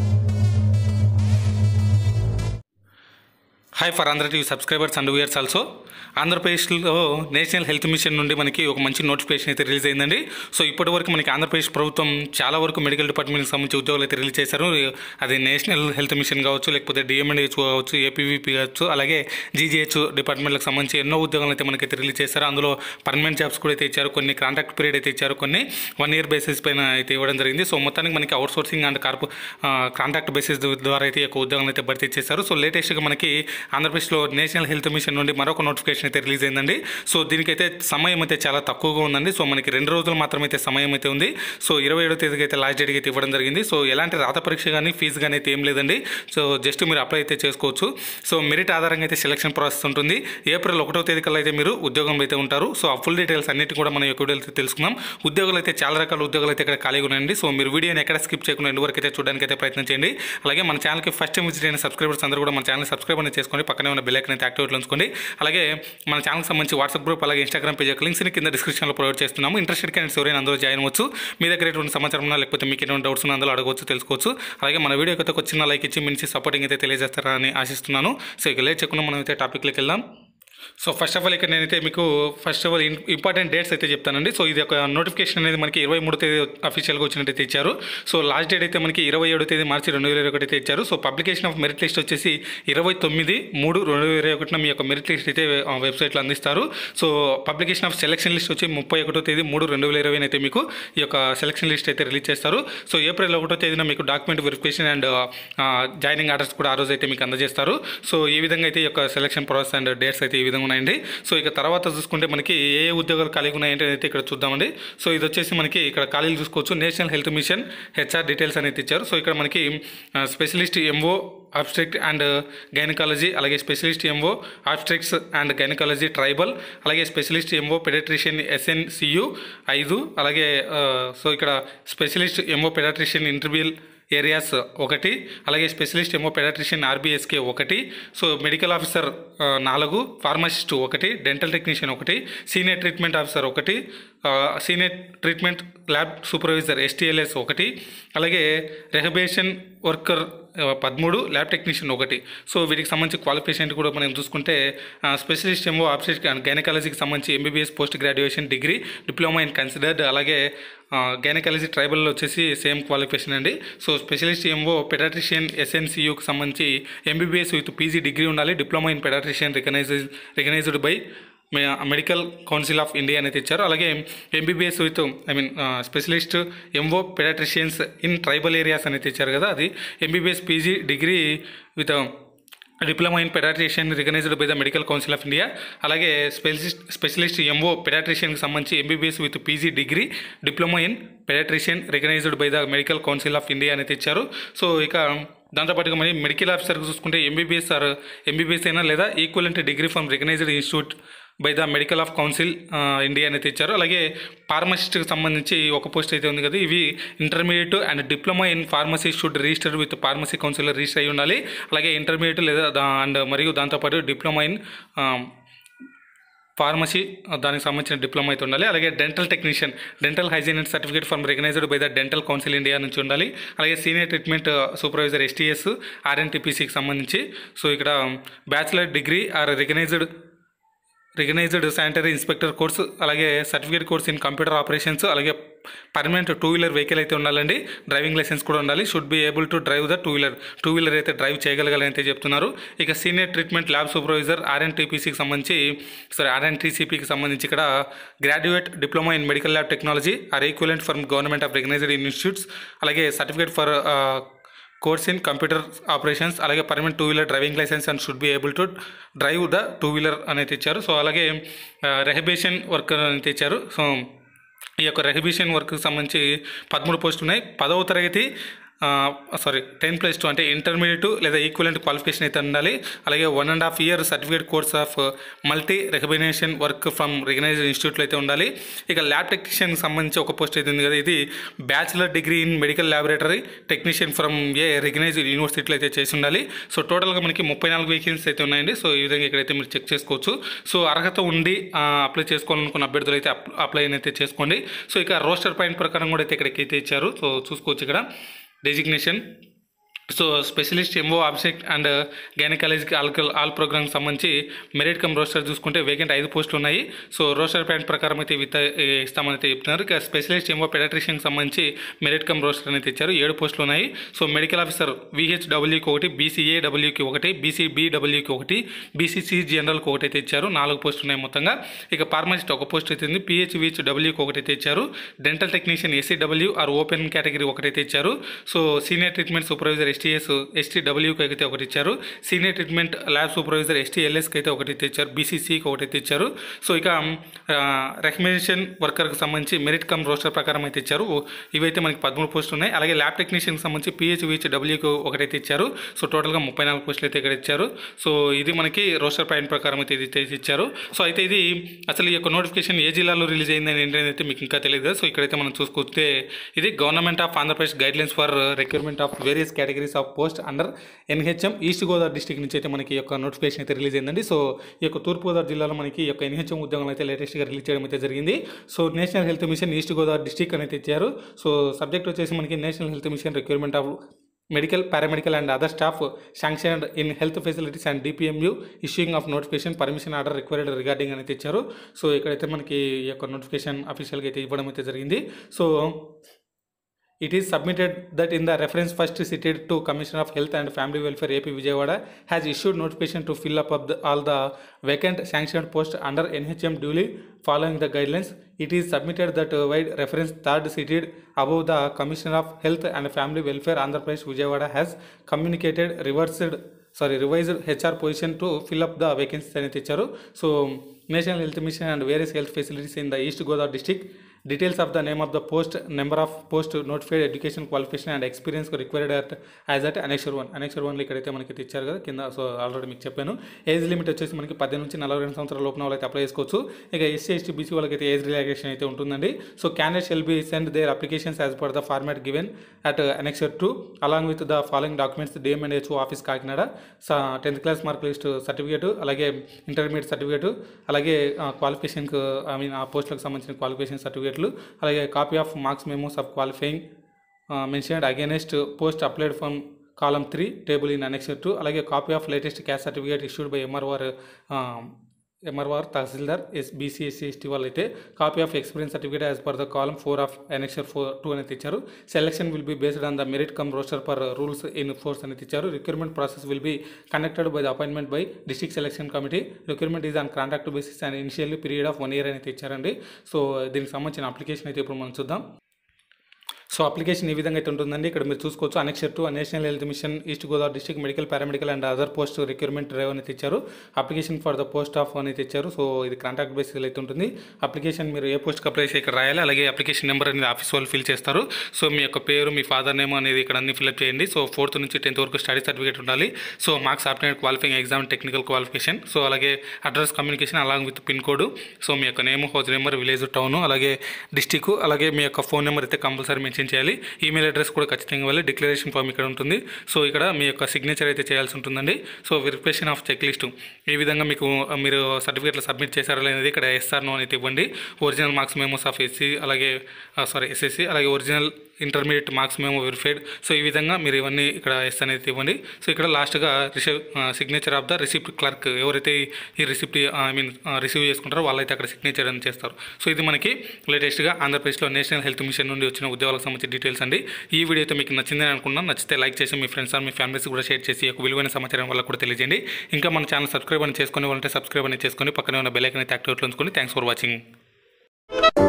えっ hi for Andhra TV subscribers and viewers also ఆంధ్రప్రదేశ్లో national health mission నుండి మనకి ఒక మంచి నోటిఫికేషన్ అయితే రిలీజ్ అయిందండి సో ఇప్పటి వరకు మనకి ఆంధ్రప్రదేశ్ ప్రభుత్వం చాలా వరకు మెడికల్ డిపార్ట్మెంట్కి సంబంధించి ఉద్యోగాలు అయితే రిలీజ్ చేశారు అది నేషనల్ హెల్త్ మిషన్ కావచ్చు లేకపోతే డిఎంఎన్హెచ్ కావచ్చు ఏపీవీపీ కావచ్చు అలాగే జీజీహెచ్ డిపార్ట్మెంట్లకు సంబంధించి ఎన్నో ఉద్యోగాలు అయితే మనకైతే రిలీజ్ చేశారు అందులో పర్మనెంట్ జాబ్స్ కూడా అయితే ఇచ్చారు కొన్ని కాంట్రాక్ట్ పీరియడ్ అయితే ఇచ్చారు కొన్ని వన్ ఇయర్ బేసిస్ పైన అయితే ఇవ్వడం జరిగింది సో మొత్తానికి మనకి అవుట్ సోర్సింగ్ అండ్ కార్పో కాంట్రాక్ట్ బేసిస్ ద్వారా అయితే ఒక ఉద్యోగాలు అయితే భర్తీ చేశారు సో లేటెస్ట్గా మనకి ఆంధ్రప్రదేశ్లో నేషనల్ హెల్త్ మిషన్ నుండి మరొక నోటిఫికేషన్ అయితే రిలీజ్ అయిందండి సో దీనికైతే సమయం అయితే చాలా తక్కువగా ఉందండి సో మనకి రెండు రోజులు మాత్రం అయితే సమయం అయితే ఉంది సో ఇరవై ఏడో తేదీకి అయితే లాస్ట్ డేట్కి అయితే ఇవ్వడం జరిగింది సో ఎలాంటి రాత పరీక్ష కానీ ఫీజు కానీ అయితే ఏం లేదండి సో జస్ట్ మీరు అప్లై అయితే చేసుకోవచ్చు సో మెరిట్ ఆధారంగా అయితే సెలక్షన్ ప్రాసెస్ ఉంటుంది ఏప్రిల్ ఒకటో తేదీ కల్లా అయితే మీరు ఉద్యోగం అయితే ఉంటారు సో ఆ ఫుల్ డీటెయిల్స్ అన్నింటి కూడా మనం ఎక్కువ తెలుసుకుందాం ఉద్యోగాలు అయితే చాలా రకాల ఉద్యోగాలు అయితే ఇక్కడ ఖాళీగా ఉన్నాయండి సో మీరు వీడియోని ఎక్కడ స్కిప్ చేయకుండా ఎండ్ వరకు అయితే చూడడానికి అయితే ప్రయత్నం చేయండి అలాగే మన ఛానల్కి ఫస్ట్ టైం విజిట్ అయిన సబ్స్క్రైబర్స్ అందరూ కూడా మన ఛానల్ సబ్స్క్రైబ్ అనేది చేసుకోండి చేసుకోండి పక్కనే ఉన్న బెల్ అయితే యాక్టివేట్లో ఉంచుకోండి అలాగే మన ఛానల్కి సంబంధించి వాట్సాప్ గ్రూప్ అలాగే ఇన్స్టాగ్రామ్ పేజ్ యొక్క లింక్స్ని కింద డిస్క్రిప్షన్లో ప్రొవైడ్ చేస్తున్నాము ఇంట్రెస్టెడ్ కానీ ఎవరైనా అందరూ జాయిన్ అవ్వచ్చు మీ దగ్గర ఎటువంటి సమాచారం ఉన్నా లేకపోతే మీకు ఎటువంటి డౌట్స్ ఉన్నా అందులో అడగవచ్చు తెలుసుకోవచ్చు అలాగే మన వీడియోకి ఒక చిన్న లైక్ ఇచ్చి మించి సపోర్టింగ్ అయితే తెలియజేస్తారని ఆశిస్తున్నాను సో ఇక లేట్ చెప్పుకున్నా మనం అయితే టాపిక్లోకి వెళ్దాం సో ఫస్ట్ ఆఫ్ ఆల్ ఇక్కడ నేనైతే మీకు first of all important dates అయితే చెప్తానండి సో ఇది ఒక నోటిఫికేషన్ అనేది మనకి ఇరవై మూడు తేదీ అఫీషియల్గా వచ్చినట్టయితే ఇచ్చారు సో లాస్ట్ డేట్ అయితే మనకి ఇరవై ఏడు తేదీ మార్చి రెండు వేల ఇరవై ఒకటి అయితే ఇచ్చారు so publication of merit list వచ్చేసి ఇరవై తొమ్మిది మూడు రెండు వేల ఇరవై ఒకటిన మీ యొక్క మెరిట్ లిస్ట్ అయితే వెబ్సైట్లో అందిస్తారు so publication of selection list వచ్చి ముప్పై ఒకటో తేదీ మూడు రెండు వేల ఇరవై అయితే మీకు ఈ యొక్క సెలక్షన్ లిస్ట్ అయితే రిలీజ్ చేస్తారు సో ఏప్రిల్ ఒకటో తేదీన మీకు document verification and joining orders కూడా ఆ రోజు అయితే మీకు అందజేస్తారు సో ఈ విధంగా అయితే ఈ యొక్క సెలక్షన్ ప్రాసెస్ అండ్ డేట్స్ అయితే విధంగా ఉన్నాయండి సో ఇక తర్వాత చూసుకుంటే మనకి ఏ ఉద్యోగాలు ఖాళీగా ఉన్నాయంటే అయితే ఇక్కడ చూద్దామండి సో ఇది వచ్చేసి మనకి ఇక్కడ ఖాళీలు చూసుకోవచ్చు national health mission HR details అనేది ఇచ్చారు సో ఇక్కడ మనకి specialist MO obstetric and gynaecology అలాగే specialist MO obstetrics and gynaecology tribal అలాగే స్పెషలిస్ట్ ఎంఓ పెడట్రిషియన్ ఎస్ఎన్సియు ఐదు అలాగే సో ఇక్కడ స్పెషలిస్ట్ ఎంఓ పెడాట్రిషియన్ ఇంటర్వ్యూల్ ఏరియాస్ ఒకటి అలాగే స్పెషలిస్ట్ ఎమో పెడాట్రిషియన్ ఆర్బీఎస్కే ఒకటి సో మెడికల్ ఆఫీసర్ నాలుగు ఫార్మసిస్ట్ ఒకటి డెంటల్ టెక్నీషియన్ ఒకటి సీనియర్ ట్రీట్మెంట్ ఆఫీసర్ ఒకటి senior treatment lab supervisor STLS ఒకటి అలాగే రెహబేషన్ వర్కర్ పదమూడు ల్యాబ్ టెక్నీషియన్ ఒకటి సో వీటికి సంబంధించి క్వాలిఫికేషన్ కూడా మనం చూసుకుంటే స్పెషలిస్ట్ ఏమో ఆప్షన్ గైనకాలజీకి సంబంధించి MBBS post graduation degree diploma in considered అలాగే గైనకాలజీ ట్రైబల్ వచ్చేసి సేమ్ క్వాలిఫికేషన్ అండి సో స్పెషలిస్ట్ ఏమో పెడాట్రిషియన్ ఎస్ఎన్సియుకి సంబంధించి ఎంబీబీఎస్ విత్ పీజీ డిగ్రీ ఉండాలి diploma in paediatrician recognise recognised by medical council of India అనేది ఇచ్చారు అలాగే MBBS with I mean specialist MO paediatricians in tribal areas అనేది ఇచ్చారు కదా అది MBBS PG degree with diploma in paediatrician recognised by the medical council of India అలాగే specialist specialist MO పెడాట్రిషియన్కి సంబంధించి MBBS with PG degree diploma in paediatrician recognised by the medical council of India అనేది ఇచ్చారు so ఇక దాంతోపాటుగా మరి medical officer చూసుకుంటే MBBS or MBBS అయినా లేదా equivalent degree from recognised institute by the medical of council India అనేది ఇచ్చారు అలాగే ఫార్మసిస్ట్కి సంబంధించి ఒక పోస్ట్ అయితే ఉంది కదా ఇవి intermediate and diploma in pharmacy should register with pharmacy council register అయి ఉండాలి అలాగే ఇంటర్మీడియట్ లేదా అండ్ మరియు దాంతోపాటు డిప్లొమా ఇన్ ఫార్మసీ దానికి సంబంధించిన డిప్లొమా అయితే ఉండాలి అలాగే dental technician dental hygiene and certificate from recognised by the dental council India నుంచి ఉండాలి అలాగే సీనియర్ ట్రీట్మెంట్ సూపర్వైజర్ ఎస్టీఎస్ ఆర్ఎన్టీపీసీకి సంబంధించి సో ఇక్కడ bachelor degree or recognised recognised sanitary inspector course అలాగే certificate course in computer operations అలాగే permanent two wheeler vehicle అయితే ఉండాలండి డ్రైవింగ్ లైసెన్స్ కూడా ఉండాలి should be able to drive the two wheeler two wheeler అయితే డ్రైవ్ చేయగలగాలని అయితే చెప్తున్నారు ఇక సీనియర్ ట్రీట్మెంట్ ల్యాబ్ సూపర్వైజర్ టీపీసీకి సంబంధించి సారీ టీసీపీకి సంబంధించి ఇక్కడ graduate diploma in medical lab technology or equivalent for government of recognised institutes అలాగే certificate for course in computer operations అలాగే permanent two wheeler driving licence and should be able to drive the two wheeler అనేది ఇచ్చారు so అలాగే రెహబిషన్ work అనేది ఇచ్చారు so ఈ యొక్క రెహబిషన్ వర్క్కి సంబంధించి పదమూడు పోస్టులు ఉన్నాయి పదవ తరగతి సారీ టెన్ ప్లస్ టూ అంటే ఇంటర్మీడియట్ లేదా ఈక్వలెంట్ క్వాలిఫికేషన్ అయితే ఉండాలి అలాగే one and half year certificate course of multi rehabilitation work from recognised ఇన్స్టిట్యూట్లో అయితే ఉండాలి ఇక ల్యాబ్ టెక్నీషియన్కి సంబంధించి ఒక పోస్ట్ అయితే ఉంది కదా ఇది bachelor degree in medical laboratory technician from a recognised యూనివర్సిటీలో అయితే చేసి ఉండాలి సో టోటల్గా మనకి ముప్పై నాలుగు వేకెన్సీ అయితే ఉన్నాయండి సో ఈ విధంగా ఇక్కడైతే మీరు చెక్ చేసుకోవచ్చు సో అర్హత ఉండి అప్లై చేసుకోవాలనుకున్న అభ్యర్థులు అయితే అప్లై అయితే చేసుకోండి సో ఇక రోస్టర్ పాయింట్ ప్రకారం కూడా అయితే ఇక్కడికి అయితే ఇచ్చారు సో చూసుకోవచ్చు ఇక్కడ designation so specialist MO Abhishek and గైనకాలజీకి ఆల్కల్ ఆల్ ప్రోగ్రామ్కి సంబంధించి మెరిట్ కమ్ రోస్టర్ చూసుకుంటే వేకెంట్ ఐదు పోస్టులు ఉన్నాయి సో రోస్టర్ ప్యాంట్ ప్రకారం అయితే విత్ ఇస్తామని అయితే చెప్తున్నారు ఇక స్పెషలిస్ట్ ఎంఓ పెడట్రిషియన్కి సంబంధించి మెరిట్ కమ్ రోస్టర్ అనేది ఇచ్చారు ఏడు పోస్టులు ఉన్నాయి సో మెడికల్ ఆఫీసర్ విహెచ్డబ్ల్యూకి ఒకటి బీసీఏడబ్ల్యూకి ఒకటి బీసీబీడబ్ల్యూకి ఒకటి బీసీసీ జనరల్కి ఒకటి అయితే ఇచ్చారు నాలుగు పోస్టులు ఉన్నాయి మొత్తంగా ఇక ఫార్మసిస్ట్ ఒక పోస్ట్ అయితే ఉంది పిహెచ్విహెచ్ డబ్ల్యూకి ఒకటి అయితే ఇచ్చారు dental technician SCW or open category ఒకటైతే ఇచ్చారు so senior treatment supervisor STS డబ్ల్యూకి అయితే ఒకటి ఇచ్చారు సీనియర్ ట్రీట్మెంట్ ల్యాబ్ సూపర్వైజర్ ఎస్టీఎల్ఎస్కి అయితే ఒకటి ఇచ్చారు బీసీసీకి ఒకటి అయితే ఇచ్చారు సో ఇక రికమెండేషన్ వర్కర్కి సంబంధించి మెరిట్ కమ్ రోస్టర్ ప్రకారం అయితే ఇచ్చారు ఇవైతే మనకి పదమూడు పోస్టులు ఉన్నాయి అలాగే ల్యాబ్ టెక్నీషియన్కి సంబంధించి పిహెచ్విహెచ్ డబ్ల్యూకి ఒకటైతే ఇచ్చారు సో టోటల్గా ముప్పై నాలుగు పోస్టులు అయితే ఇక్కడ ఇచ్చారు సో ఇది మనకి రోస్టర్ పాయింట్ ప్రకారం అయితే ఇది ఇచ్చారు సో అయితే ఇది అసలు ఈ యొక్క నోటిఫికేషన్ ఏ జిల్లాలో రిలీజ్ అయిందని ఏంటనేది మీకు ఇంకా తెలియదు సో ఇక్కడైతే మనం చూసుకుంటే ఇది government of Andhra Pradesh guidelines for recruitment of various categories service of post under NHM east Godavari district నుంచి అయితే మనకి యొక్క నోటిఫికేషన్ అయితే రిలీజ్ అయిందండి సో ఈ యొక్క తూర్పుగోదావరి జిల్లాలో మనకి యొక్క ఎన్హెచ్ఎం ఉద్యోగాలు అయితే లేటెస్ట్గా రిలీజ్ చేయడం అయితే జరిగింది so national health mission east Godavari district అయితే ఇచ్చారు సో సబ్జెక్ట్ వచ్చేసి మనకి national health mission requirement of medical paramedical and other staff sanctioned in health facilities and DPMU issuing of notification permission order required regarding అనేది ఇచ్చారు so ఇక్కడైతే మనకి ఈ యొక్క నోటిఫికేషన్ అఫీషియల్గా అయితే ఇవ్వడం అయితే జరిగింది so It is submitted that in the reference first cited to Commissioner of Health and Family Welfare AP Vijayawada has issued notification to fill up, up the, all the vacant sanctioned posts under NHM duly following the guidelines. It is submitted that uh, wide reference third cited above the Commissioner of Health and Family Welfare Andhra Pradesh Vijayawada has communicated reversed sorry, revised HR position to fill up the vacancies అనేది ఇచ్చారు so national health mission and various health facilities in the east Godavari district details of the name of the post number of post notified education qualification and experience required at as at annexure one annexure వన్లో ఇక్కడైతే మనకి ఇచ్చారు కదా కింద so already మీకు చెప్పాను age limit వచ్చేసి మనకి పద్దెనిమిది నుంచి నలభై రెండు సంవత్సరాల లోపల వాళ్ళైతే అప్లై చేసుకోవచ్చు ఇక ఎస్సీ ఎస్టీ బీసీ వాళ్ళకి ఏజ్ రిలాక్సేషన్ అయితే ఉంటుందండి so candidate shall be send their applications as per the format given at annexure two along with the following documents DM and HO office Kakinada tenth class mark list certificate అలాగే intermediate certificate అలాగే క్వాలిఫికేషన్కి I mean ఆ పోస్టులకు సంబంధించిన qualification certificate సర్టిఫికెట్లు అలాగే copy of marks memos of qualifying mentioned against post applied from column three table in annex two అలాగే copy of latest caste certificate issued by MRO or MRR tahsildar ఎస్ BC SC ST వాళ్ళు అయితే copy of experience certificate as per the column four of annexure four two అనేది ఇచ్చారు selection will be based on the merit cum roster per rules in force అనేది ఇచ్చారు recruitment process will be conducted by the appointment by district selection committee recruitment is on contract basis and initial period of one year అనేది ఇచ్చారండి so దీనికి సంబంధించిన application అయితే ఇప్పుడు మనం చూద్దాం సో అప్లికేషన్ ఈ విధంగా అయితే ఉంటుందండి ఇక్కడ మీరు చూసుకోవచ్చు annexure two national health mission east Godavari district medical paramedical and other post recruitment drive అనేది ఇచ్చారు application for the post of అనేది ఇచ్చారు సో ఇది కాంటాక్ట్ బేసిస్లో అయితే ఉంటుంది అప్లికేషన్ మీరు ఏ పోస్ట్కి అప్లై చేసి ఇక్కడ రాయాలి అలాగే అప్లికేషన్ నెంబర్ అనేది ఆఫీస్ వాళ్ళు ఫిల్ చేస్తారు సో మీ యొక్క పేరు మీ ఫాదర్ నేమ్ అనేది ఇక్కడ అన్ని ఫిల్అప్ చేయండి సో ఫోర్త్ నుంచి టెన్త్ వరకు స్టడీ సర్టిఫికేట్ ఉండాలి so marks obtained qualifying exam technical qualification so అలాగే address communication along with pin code so మీ యొక్క name house number village town అలాగే డిస్టిక్ అలాగే మీ యొక్క ఫోన్ నెంబర్ అయితే కంపల్సరీ మెన్షన్ మెన్షన్ చేయాలి ఈమెయిల్ అడ్రస్ కూడా ఖచ్చితంగా ఇవ్వాలి డిక్లరేషన్ ఫామ్ ఇక్కడ ఉంటుంది సో ఇక్కడ మీ యొక్క సిగ్నేచర్ అయితే చేయాల్సి ఉంటుందండి so verification of check list ఈ విధంగా మీకు మీరు సర్టిఫికేట్లు సబ్మిట్ చేశారో లేనిది ఇక్కడ ఎస్ఆర్ నో అనేది ఇవ్వండి original marks memos of SC అలాగే సారీ ఎస్ఎస్సీ అలాగే ఒరిజినల్ ఇంటర్మీడియట్ మార్క్స్ మేము వెరిఫైడ్ సో ఈ విధంగా మీరు ఇవన్నీ ఇక్కడ ఎస్ అనేది ఇవ్వండి సో ఇక్కడ లాస్ట్గా receive signature of the receipt clerk ఎవరైతే ఈ రిసిప్ట్ ఐ మీన్ రిసీవ్ చేసుకుంటారో వాళ్ళైతే అక్కడ సిగ్నేచర్ అని చేస్తారు సో ఇది మనకి లేటెస్ట్గా ఆంధ్రప్రదేశ్లో నేషనల్ హెల్త్ మిషన్ నుండి వచ్చిన ఉద్యోగాలకు సంబంధించి డీటెయిల్స్ అండి ఈ వీడియో అయితే మీకు నచ్చిందని అనుకున్నాను నచ్చితే లైక్ చేసి మీ ఫ్రెండ్స్ మీ ఫ్యామిలీస్ కూడా షేర్ చేసి ఒక విలువైన సమాచారం వల్ల కూడా తెలియజేయండి ఇంకా మన ఛానల్ సబ్స్క్రైబ్ అని చేసుకుని వాళ్ళంటే సబ్స్క్రైబ్ అని చేసుకొని పక్కనే ఉన్న బెల్ ఐకన్ అయితే యాక్టివేట్ ఉంచుకొని థ్యాంక్స్ ఫర్ వాచింగ్